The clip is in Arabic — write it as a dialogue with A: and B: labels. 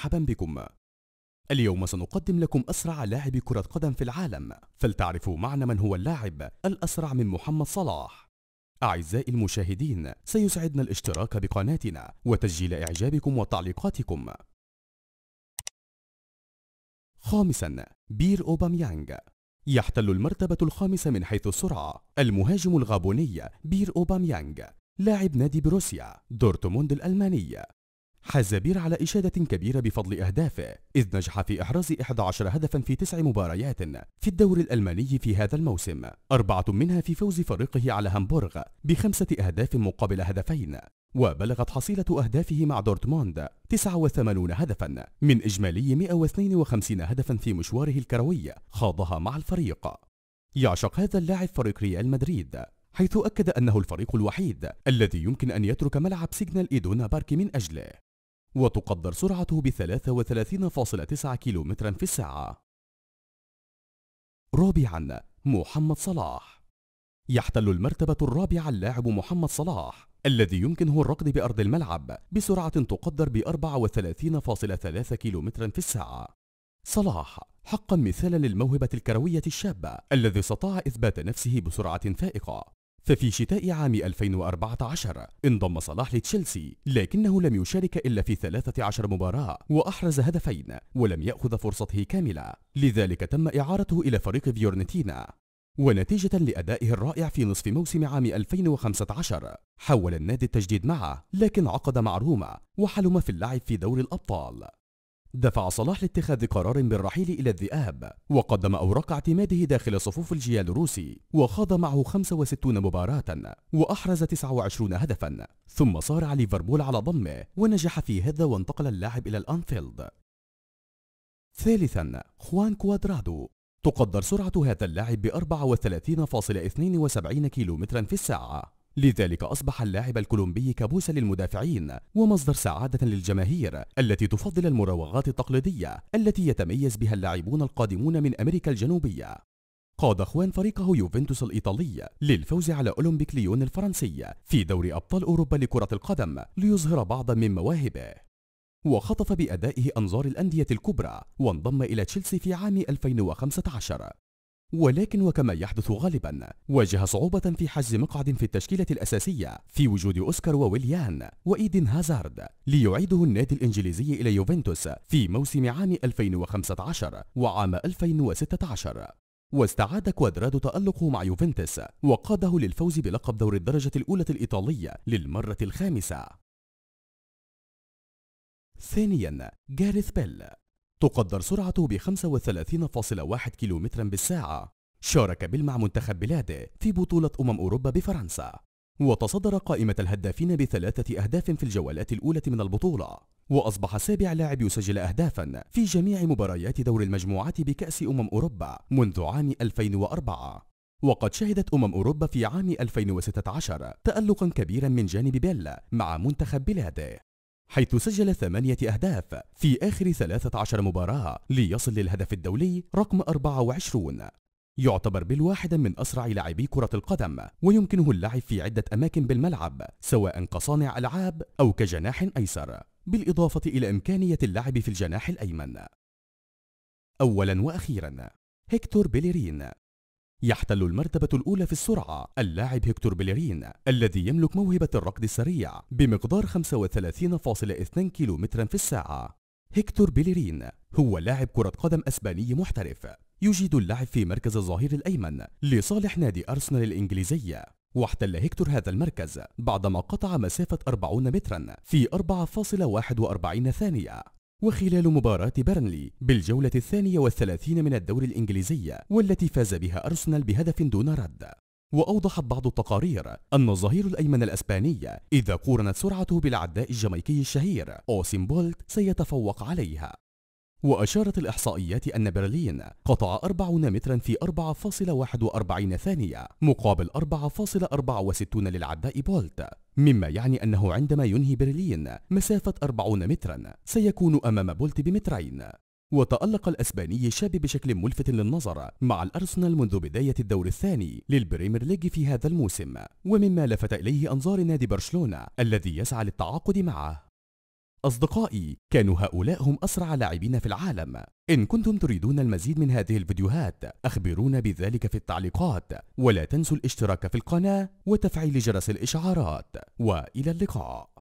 A: مرحبا بكم اليوم سنقدم لكم أسرع لاعب كرة قدم في العالم فلتعرفوا معنا من هو اللاعب الأسرع من محمد صلاح أعزائي المشاهدين سيسعدنا الاشتراك بقناتنا وتسجيل إعجابكم وتعليقاتكم خامسا بير أوباميانغ يحتل المرتبة الخامسة من حيث السرعة المهاجم الغابوني بير أوباميانغ لاعب نادي بروسيا دورتموند الألمانية حاز بير على إشادة كبيرة بفضل أهدافه إذ نجح في إحراز 11 هدفا في تسع مباريات في الدوري الألماني في هذا الموسم أربعة منها في فوز فريقه على هامبورغ بخمسة أهداف مقابل هدفين وبلغت حصيلة أهدافه مع دورتموند 89 هدفا من إجمالي 152 هدفا في مشواره الكروي خاضها مع الفريق يعشق هذا اللاعب فريق ريال مدريد حيث أكد أنه الفريق الوحيد الذي يمكن أن يترك ملعب سيجنال إيدونا بارك من أجله وتقدر سرعته ب 33.9 كيلومترا في الساعة رابعا محمد صلاح يحتل المرتبة الرابعة اللاعب محمد صلاح الذي يمكنه الركض بأرض الملعب بسرعة تقدر ب 34.3 كيلومترا في الساعة صلاح حقا مثالا للموهبة الكروية الشابة الذي استطاع إثبات نفسه بسرعة فائقة ففي شتاء عام 2014 انضم صلاح لتشيلسي لكنه لم يشارك إلا في 13 مباراة وأحرز هدفين ولم يأخذ فرصته كاملة لذلك تم إعارته إلى فريق فيورنتينا ونتيجة لأدائه الرائع في نصف موسم عام 2015 حاول النادي التجديد معه لكن عقد مع روما وحلم في اللعب في دور الأبطال دفع صلاح لاتخاذ قرار بالرحيل إلى الذئاب وقدم أوراق اعتماده داخل صفوف الجيال الروسي وخاض معه 65 مباراة وأحرز 29 هدفا ثم صارع ليفربول على ضمه ونجح في هذا وانتقل اللاعب إلى الأنفيلد ثالثا خوان كوادرادو تقدر سرعة هذا اللاعب ب 34.72 كيلومترا في الساعة لذلك أصبح اللاعب الكولومبي كابوسا للمدافعين ومصدر سعادة للجماهير التي تفضل المراوغات التقليدية التي يتميز بها اللاعبون القادمون من أمريكا الجنوبية قاد خوان فريقه يوفنتوس الإيطالي للفوز على أولمبيك ليون الفرنسي في دوري أبطال أوروبا لكرة القدم ليظهر بعضا من مواهبه وخطف بأدائه أنظار الأندية الكبرى وانضم إلى تشيلسي في عام 2015 ولكن وكما يحدث غالبا واجه صعوبة في حجز مقعد في التشكيلة الأساسية في وجود أوسكار وويليان وإيدن هازارد ليعيده النادي الإنجليزي إلى يوفنتوس في موسم عام 2015 وعام 2016 واستعاد كوادرادو تألقه مع يوفنتوس وقاده للفوز بلقب دور الدرجة الأولى الإيطالية للمرة الخامسة ثانيا جاريث بيل تقدر سرعته ب 35.1 كيلومترا بالساعة شارك بالمع منتخب بلاده في بطولة أمم أوروبا بفرنسا وتصدر قائمة الهدافين بثلاثة أهداف في الجولات الأولى من البطولة وأصبح سابع لاعب يسجل أهدافا في جميع مباريات دور المجموعات بكأس أمم أوروبا منذ عام 2004 وقد شهدت أمم أوروبا في عام 2016 تألقا كبيرا من جانب بيلا مع منتخب بلاده حيث سجل ثمانية أهداف في آخر 13 مباراة ليصل للهدف الدولي رقم 24 يعتبر بيل واحدا من أسرع لاعبي كرة القدم ويمكنه اللعب في عدة أماكن بالملعب سواء كصانع ألعاب أو كجناح أيسر بالإضافة إلى إمكانية اللعب في الجناح الأيمن أولا وأخيرا هكتور بيليرين يحتل المرتبة الأولى في السرعة اللاعب هيكتور بيليرين الذي يملك موهبة الركض السريع بمقدار 35.2 كيلومترا في الساعة هيكتور بيليرين هو لاعب كرة قدم أسباني محترف يجيد اللعب في مركز الظهير الأيمن لصالح نادي أرسنال الإنجليزي واحتل هيكتور هذا المركز بعدما قطع مسافة 40 مترا في 4.41 ثانية وخلال مباراة بيرنلي بالجولة الثانية والثلاثين من الدوري الإنجليزي والتي فاز بها أرسنال بهدف دون رد وأوضحت بعض التقارير أن الظهير الأيمن الأسباني إذا قورنت سرعته بالعداء الجامايكي الشهير أوسين بولت سيتفوق عليها وأشارت الإحصائيات أن برلين قطع 40 مترا في 4.41 ثانية مقابل 4.64 للعداء بولت مما يعني أنه عندما ينهي برلين مسافة 40 مترا سيكون أمام بولت بمترين وتألق الأسباني الشاب بشكل ملفت للنظر مع الأرسنال منذ بداية الدور الثاني للبريمير ليج في هذا الموسم ومما لفت إليه أنظار نادي برشلونة الذي يسعى للتعاقد معه أصدقائي كانوا هؤلاء هم أسرع لاعبين في العالم إن كنتم تريدون المزيد من هذه الفيديوهات أخبرونا بذلك في التعليقات ولا تنسوا الاشتراك في القناة وتفعيل جرس الإشعارات وإلى اللقاء